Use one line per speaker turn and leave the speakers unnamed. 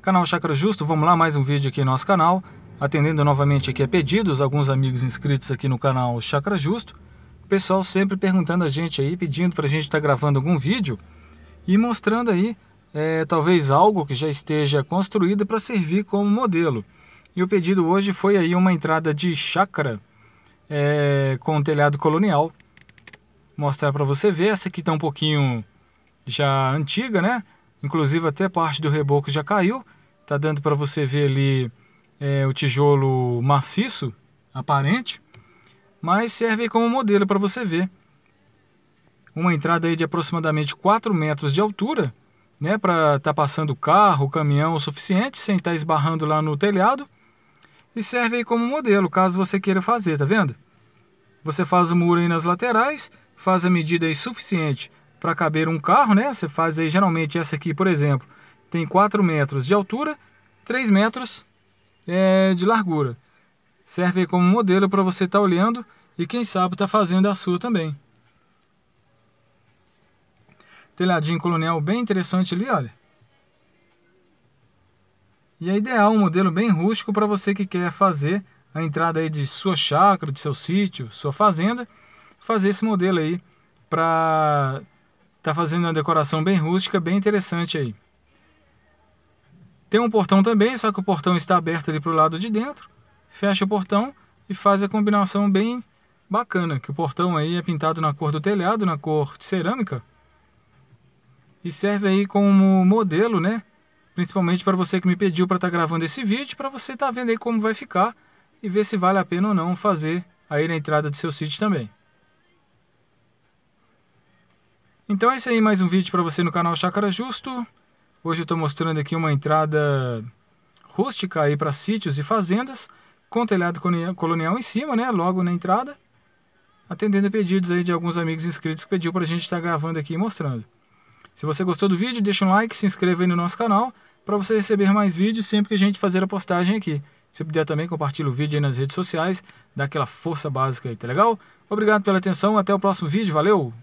Canal Chakra Justo, vamos lá, mais um vídeo aqui no nosso canal, atendendo novamente aqui a pedidos, alguns amigos inscritos aqui no canal Chakra Justo, pessoal sempre perguntando a gente aí, pedindo para a gente estar tá gravando algum vídeo e mostrando aí é, talvez algo que já esteja construído para servir como modelo. E o pedido hoje foi aí uma entrada de chácara é, com um telhado colonial, mostrar para você ver, essa aqui está um pouquinho já antiga, né? Inclusive até parte do reboco já caiu. Tá dando para você ver ali é, o tijolo maciço aparente, mas serve como modelo para você ver. Uma entrada aí de aproximadamente 4 metros de altura, né, para estar tá passando carro, caminhão o suficiente, sem estar tá esbarrando lá no telhado. E serve aí como modelo, caso você queira fazer, tá vendo? Você faz o muro aí nas laterais, faz a medida aí suficiente para caber um carro, né? Você faz aí geralmente essa aqui, por exemplo, tem 4 metros de altura, 3 metros é, de largura. Serve como modelo para você estar tá olhando e quem sabe estar tá fazendo a sua também. Telhadinho colonial bem interessante ali, olha. E é ideal um modelo bem rústico para você que quer fazer a entrada aí de sua chácara, de seu sítio, sua fazenda, fazer esse modelo aí para Tá fazendo uma decoração bem rústica, bem interessante aí. Tem um portão também, só que o portão está aberto ali para o lado de dentro. Fecha o portão e faz a combinação bem bacana, que o portão aí é pintado na cor do telhado, na cor de cerâmica. E serve aí como modelo, né? Principalmente para você que me pediu para estar tá gravando esse vídeo, para você estar tá vendo aí como vai ficar e ver se vale a pena ou não fazer aí na entrada do seu sítio também. Então é isso aí, mais um vídeo para você no canal Chácara Justo. Hoje eu estou mostrando aqui uma entrada rústica aí para sítios e fazendas, com telhado colonial em cima, né, logo na entrada, atendendo a pedidos aí de alguns amigos inscritos que pediu para a gente estar tá gravando aqui e mostrando. Se você gostou do vídeo, deixa um like, se inscreva aí no nosso canal para você receber mais vídeos sempre que a gente fazer a postagem aqui. Se puder também, compartilha o vídeo aí nas redes sociais, dá aquela força básica aí, tá legal? Obrigado pela atenção, até o próximo vídeo, valeu!